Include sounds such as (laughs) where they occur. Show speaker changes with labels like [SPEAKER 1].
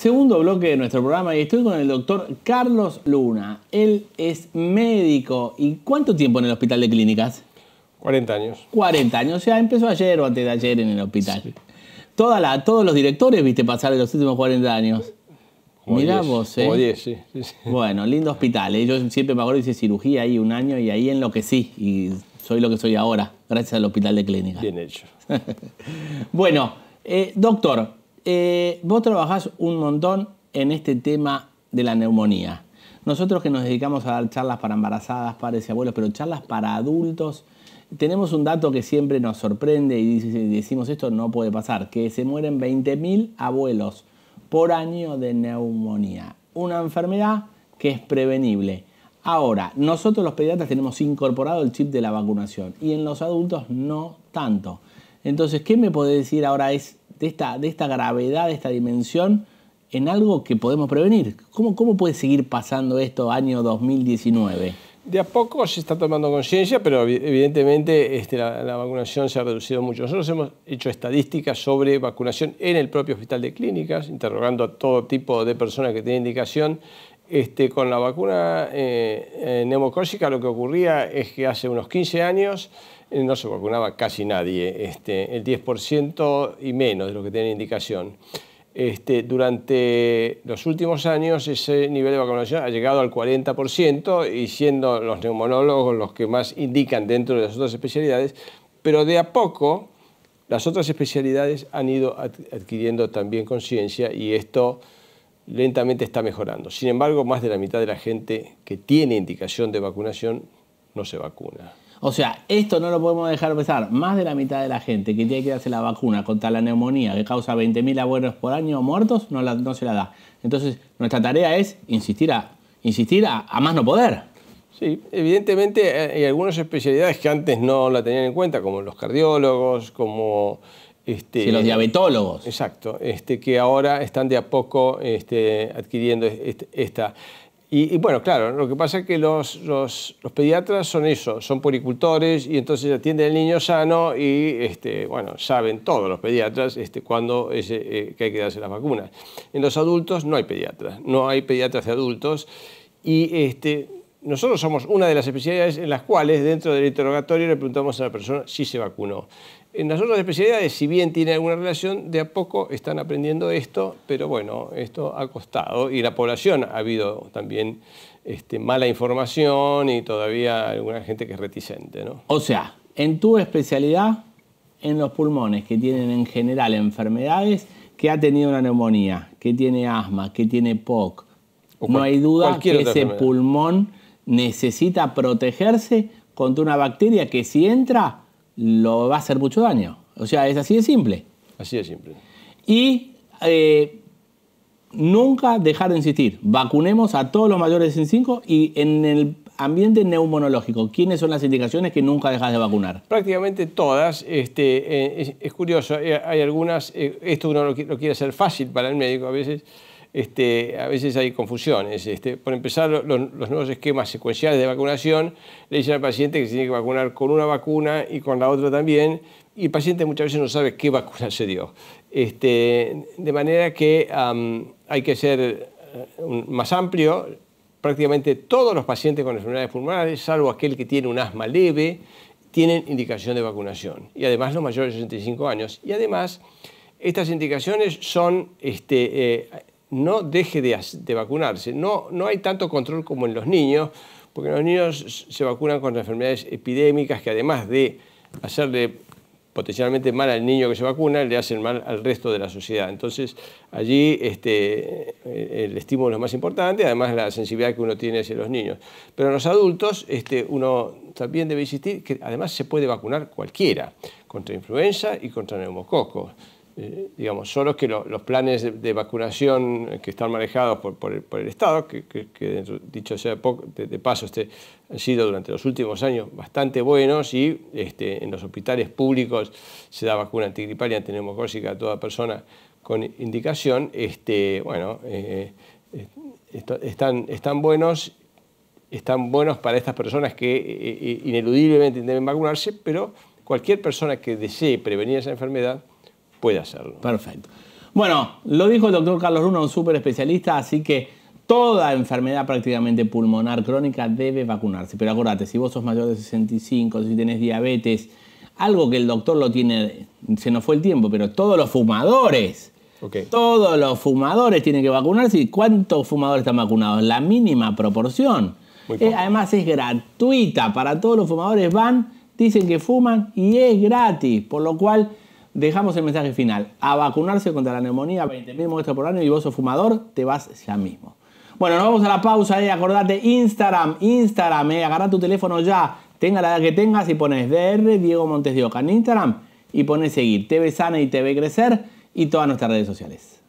[SPEAKER 1] Segundo bloque de nuestro programa y estoy con el doctor Carlos Luna. Él es médico. ¿Y cuánto tiempo en el hospital de clínicas? 40 años. 40 años, o sea, empezó ayer o antes de ayer en el hospital. todos los directores viste pasar en los últimos 40 años. Mirá vos, ¿eh? sí, Bueno, lindo hospital. ¿eh? Yo siempre me acuerdo hice cirugía ahí un año y ahí enloquecí y soy lo que soy ahora, gracias al hospital de clínicas. Bien hecho. (laughs) bueno, eh, doctor, eh, vos trabajás un montón en este tema de la neumonía. Nosotros que nos dedicamos a dar charlas para embarazadas, padres y abuelos, pero charlas para adultos, tenemos un dato que siempre nos sorprende y decimos esto no puede pasar, que se mueren 20.000 abuelos por año de neumonía, una enfermedad que es prevenible. Ahora, nosotros los pediatras tenemos incorporado el chip de la vacunación y en los adultos no tanto. Entonces, ¿qué me podés decir ahora es de esta, gravedad, de esta dimensión, en algo que podemos prevenir. ¿Cómo, puede seguir pasando esto año 2019? De a poco se está tomando conciencia, pero
[SPEAKER 2] evidentemente este, la, vacunación se ha reducido mucho. Nosotros hemos hecho estadísticas sobre vacunación en el propio hospital de clínicas, interrogando a todo tipo de personas que tienen indicación. Este, con la vacuna eh, eh lo que ocurría es que hace unos 15 años eh, no se vacunaba casi nadie, este, el 10% y menos de lo que tienen indicación. Este, durante los últimos años ese nivel de vacunación ha llegado al 40% y siendo los neumonólogos los que más indican dentro de las otras especialidades, pero de a poco las otras especialidades han ido adquiriendo también conciencia y esto lentamente está mejorando. Sin embargo, más de la mitad de la gente que tiene indicación de vacunación no se vacuna.
[SPEAKER 1] O sea, esto no lo podemos dejar pasar. Más de la mitad de la gente que tiene que darse la vacuna contra la neumonía que causa 20.000 abuelos por año muertos no, se la da. Entonces, nuestra tarea es insistir a, insistir a, más no poder. Sí, evidentemente eh, hay algunas especialidades
[SPEAKER 2] que antes no la tenían en cuenta, como los cardiólogos, como este, los diabetólogos. Exacto, este, que ahora están de a poco este, adquiriendo esta, y, bueno, claro, lo que pasa es que los, los, pediatras son eso, son puricultores y entonces atienden al niño sano y, este, bueno, saben todos los pediatras este, cuándo es, eh, eh, que hay que darse las vacunas. En los adultos no hay pediatras, no hay pediatras de adultos y este, nosotros somos una de las especialidades en las cuales dentro del interrogatorio le preguntamos a la persona si se vacunó. En las otras especialidades, si bien tiene alguna relación, de a poco están aprendiendo esto, pero bueno, esto ha costado. Y la población ha habido también este, mala información y todavía alguna gente que es reticente.
[SPEAKER 1] O sea, en tu especialidad, en los pulmones que tienen en general enfermedades, que ha tenido una neumonía, que tiene asma, que tiene POC, no hay duda que ese pulmón necesita protegerse contra una bacteria que si entra lo va a hacer mucho daño. O sea, es así de simple. Así de simple. Y eh, nunca dejar de insistir. Vacunemos a todos los mayores de 5 y en el ambiente neumonológico, ¿quiénes son las indicaciones que nunca dejas de vacunar?
[SPEAKER 2] Prácticamente todas. Este, eh, es, curioso, eh, hay algunas, esto uno lo, lo, quiere hacer fácil para el médico a veces, este, a veces hay confusiones. Este, por empezar, los nuevos esquemas secuenciales de vacunación le dicen al paciente que se tiene que vacunar con una vacuna y con la otra también, y el paciente muchas veces no sabe qué vacuna se dio. Este, de manera que hay que ser eh, más amplio. Prácticamente todos los pacientes con enfermedades pulmonares, salvo aquel que tiene un asma leve, tienen indicación de vacunación. Y además los mayores de 65 años. Y además, estas indicaciones son eh, no deje de, vacunarse. No, no hay tanto control como en los niños, porque los niños se vacunan contra enfermedades epidémicas que además de hacerle potencialmente mal al niño que se vacuna, le hacen mal al resto de la sociedad. Entonces, allí este, eh, el estímulo es más importante, además la sensibilidad que uno tiene hacia los niños. Pero en los adultos, este, uno también debe insistir que además se puede vacunar cualquiera, contra influenza y contra neumococos. Eh, digamos, solo que los planes de, vacunación que están manejados por, el, Estado, que, dicho sea de, paso, este, han sido durante los últimos años bastante buenos y este, en los hospitales públicos se da vacuna antigripal y antineumocosia a toda persona con indicación, este, bueno, eh, eh, están, están buenos están buenos para estas personas que ineludiblemente deben vacunarse, pero cualquier persona que desee prevenir esa enfermedad Puede hacerlo.
[SPEAKER 1] Perfecto. Bueno, lo dijo el doctor Carlos Luna, un súper especialista, así que toda enfermedad prácticamente pulmonar crónica debe vacunarse. Pero acordate, si vos sos mayor de 65, si tenés diabetes, algo que el doctor lo tiene, se nos fue el tiempo, pero todos los fumadores, todos los fumadores tienen que vacunarse. ¿Y cuántos fumadores están vacunados? La mínima proporción. Eh, además es gratuita para todos los fumadores. Van, dicen que fuman y es gratis, por lo cual dejamos el mensaje final. A vacunarse contra la neumonía, 20.000 muestras por año y vos sos fumador, te vas ya mismo. Bueno, nos vamos a la pausa, y eh. acordate, Instagram, Instagram, eh. agarra tu teléfono ya, tenga la edad que tengas y pones DR Diego Montes de Oca en Instagram y pones seguir TV Sana y TV Crecer y todas nuestras redes sociales.